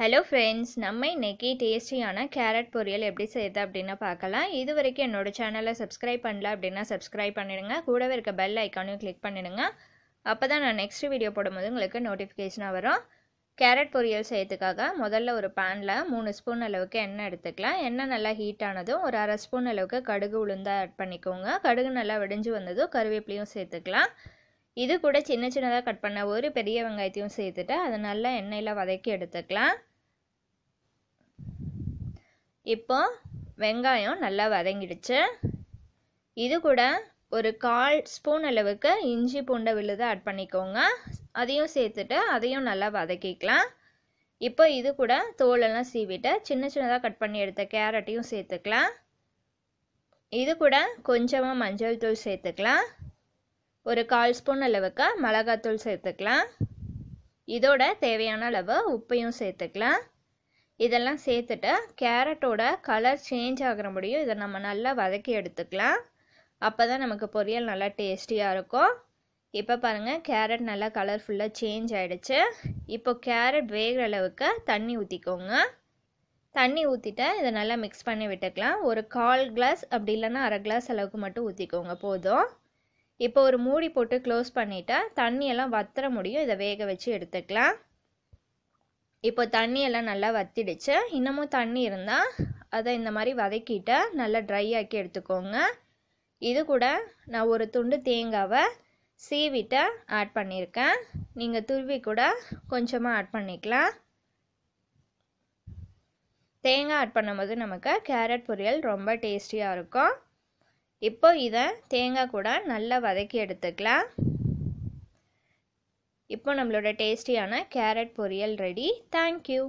hello friends நம்ம இன்றைக்கி டேஸ்டியான கேரட் பொரியல் எப்படி செய்யுது அப்படின்னு பார்க்கலாம் இது வரைக்கும் என்னோட சேனலை சப்ஸ்கிரைப் பண்ணல அப்படின்னா சப்ஸ்கிரைப் பண்ணிடுங்க கூடவே இருக்க பெல் ஐக்கானையும் கிளிக் பண்ணிடுங்க அப்போ தான் நான் நெக்ஸ்ட் வீடியோ போடும்போது உங்களுக்கு நோட்டிஃபிகேஷனாக வரும் கேரட் பொரியல் செய்யறதுக்காக முதல்ல ஒரு பேனில் மூணு ஸ்பூன் அளவுக்கு எண்ணெய் எடுத்துக்கலாம் எண்ணெய் நல்லா ஹீட் ஆனதும் ஒரு அரை ஸ்பூன் அளவுக்கு கடுகு உளுந்தாக ஆட் பண்ணிக்கோங்க கடுகு நல்லா விடிஞ்சு வந்ததும் கருவேப்பிலையும் சேர்த்துக்கலாம் இது கூட சின்ன சின்னதாக கட் பண்ண ஒரு பெரிய வெங்காயத்தையும் சேர்த்துட்டு அதை நல்லா எண்ணெயில் வதக்கி எடுத்துக்கலாம் இப்போ வெங்காயம் நல்லா வதங்கிடுச்சு இது கூட ஒரு கால் ஸ்பூன் அளவுக்கு இஞ்சி பூண்டை விழுத ஆட் பண்ணிக்கோங்க அதையும் சேர்த்துட்டு அதையும் நல்லா வதக்கிக்கலாம் இப்போ இது கூட தோலெல்லாம் சீவிட்டு சின்ன சின்னதாக கட் பண்ணி எடுத்த கேரட்டையும் சேர்த்துக்கலாம் இது கூட கொஞ்சமாக மஞ்சள் தூள் சேர்த்துக்கலாம் ஒரு கால் ஸ்பூன் அளவுக்கு மிளகாத்தூள் சேர்த்துக்கலாம் இதோட தேவையான அளவு உப்பையும் சேர்த்துக்கலாம் இதெல்லாம் சேர்த்துட்டு கேரட்டோட கலர் சேஞ்ச் ஆகிற முடியும் இதை நம்ம நல்லா வதக்கி எடுத்துக்கலாம் அப்போ தான் நமக்கு பொரியல் நல்லா டேஸ்டியாக இருக்கும் இப்போ பாருங்கள் கேரட் நல்லா கலர்ஃபுல்லாக சேஞ்ச் ஆகிடுச்சு இப்போ கேரட் வேகிற அளவுக்கு தண்ணி ஊற்றிக்கோங்க தண்ணி ஊற்றிட்டு இதை நல்லா மிக்ஸ் பண்ணி விட்டுக்கலாம் ஒரு கால் கிளாஸ் அப்படி இல்லைன்னா அரை கிளாஸ் அளவுக்கு மட்டும் ஊற்றிக்கோங்க போதும் இப்போ ஒரு மூடி போட்டு க்ளோஸ் பண்ணிட்டா தண்ணியெல்லாம் வத்துற முடியும் இதை வேக வச்சு எடுத்துக்கலாம் இப்போ தண்ணியெல்லாம் நல்லா வத்திடுச்சு இன்னமும் தண்ணி இருந்தால் அதை இந்த மாதிரி வதக்கிட்டு நல்லா ட்ரை ஆக்கி எடுத்துக்கோங்க இது கூட நான் ஒரு துண்டு தேங்காவை சீவிட்டு ஆட் பண்ணியிருக்கேன் நீங்கள் துருவி கூட கொஞ்சமாக ஆட் பண்ணிக்கலாம் தேங்காய் ஆட் பண்ணும்போது நமக்கு கேரட் பொரியல் ரொம்ப டேஸ்டியாக இருக்கும் இப்போ இதை தேங்காய் கூட நல்லா வதக்கி எடுத்துக்கலாம் இப்போ நம்மளோட டேஸ்டியான கேரட் பொரியல் ரெடி தேங்க்யூ